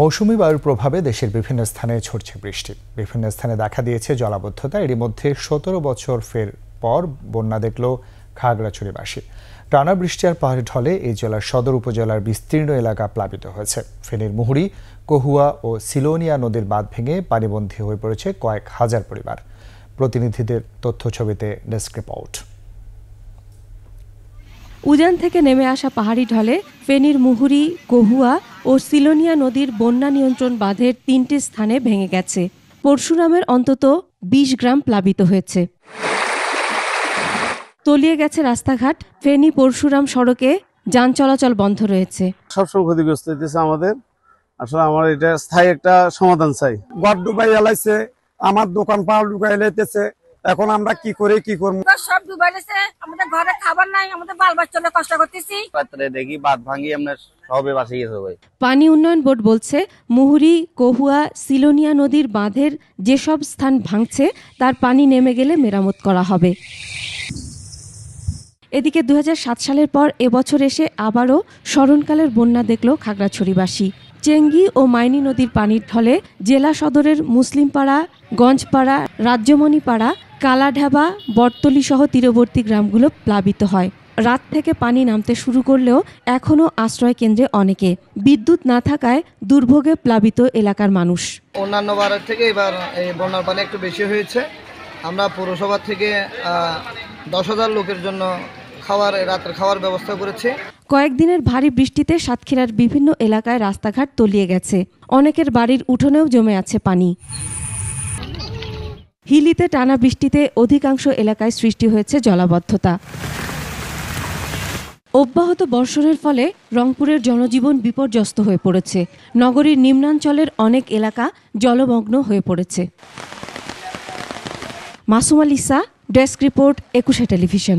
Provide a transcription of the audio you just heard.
মৌসুমি বায়ুর প্রভাবে দেশের বিভিন্ন স্থানে ঝরছে বৃষ্টি বিভিন্ন স্থানে দেখা দিয়েছে জলাবদ্ধতা এরই মধ্যে সতেরো বছর ফের পর বন্যা দেখল খাগড়াছড়িবাসী টানা বৃষ্টি আর পাহাড়ে ঢলে এই জেলার সদর উপজেলার বিস্তীর্ণ এলাকা প্লাবিত হয়েছে ফেনীর মুহুরি কহুয়া ও সিলোনিয়া নদীর বাঁধ ভেঙে পানিবন্ধী হয়ে পড়েছে কয়েক হাজার পরিবার প্রতিনিধিদের তথ্য ছবিতে ডেস্ক্রিপ আউট উজান থেকে নেমে আসা পাহাড়ি ঢলে ফেনীর মুহুরি কহুয়া ও সিলোনিয়া নদীর বন্যা নিয়ন্ত্রণ বাঁধের তিনটি স্থানে ভেঙে গেছে পরশুরামের অন্তত বিশ গ্রাম প্লাবিত হয়েছে তলিয়ে গেছে রাস্তাঘাট ফেনী পরশুরাম সড়কে যান চলাচল বন্ধ রয়েছে সবসময় ক্ষতিগ্রস্ত হয়েছে আমাদের আসলে আমার এটা স্থায়ী একটা সমাধান চাই গড় ডুবাই এলাইছে আমার দোকান পাওয়া ডুবাই এলাইতেছে এখন আমরা কি করে কি করবো সব ডুবে গেছে আমাদের ঘরে খাবার নাই আমাদের বাল বাচ্চাদের কষ্ট করতেছি দেখি বাদ ভাঙি আমরা পানি উন্নয়ন বোর্ড বলছে মুহুরি কহুয়া সিলোনিয়া নদীর বাঁধের যেসব স্থান ভাঙছে তার পানি নেমে গেলে মেরামত করা হবে এদিকে দু সালের পর এবছর এসে আবারও স্মরণকালের বন্যা দেখল খাগড়াছড়িবাসী চেঙ্গি ও মাইনি নদীর পানির ঢলে জেলা সদরের মুসলিমপাড়া গঞ্জপাড়া রাজ্যমণিপাড়া কালাঢাবা বটতলি সহ তীরবর্তী গ্রামগুলো প্লাবিত হয় রাত থেকে পানি নামতে শুরু করলেও এখনও আশ্রয় কেন্দ্রে অনেকে বিদ্যুৎ না থাকায় দুর্ভোগে প্লাবিত এলাকার মানুষ অন্যান্য বারের থেকে এবার এই বন্যার পানি একটু বেশি হয়েছে আমরা পৌরসভা থেকে দশ হাজার লোকের জন্য খাওয়ার রাতের খাওয়ার ব্যবস্থা করেছে কয়েকদিনের ভারী বৃষ্টিতে সাতক্ষীরার বিভিন্ন এলাকায় রাস্তাঘাট তলিয়ে গেছে অনেকের বাড়ির উঠোনেও জমে আছে পানি হিলিতে টানা বৃষ্টিতে অধিকাংশ এলাকায় সৃষ্টি হয়েছে জলাবদ্ধতা অব্যাহত বর্ষণের ফলে রংপুরের জনজীবন বিপর্যস্ত হয়ে পড়েছে নগরীর নিম্নাঞ্চলের অনেক এলাকা জলমগ্ন হয়ে পড়েছে Masum Alisa desk report Ekushey television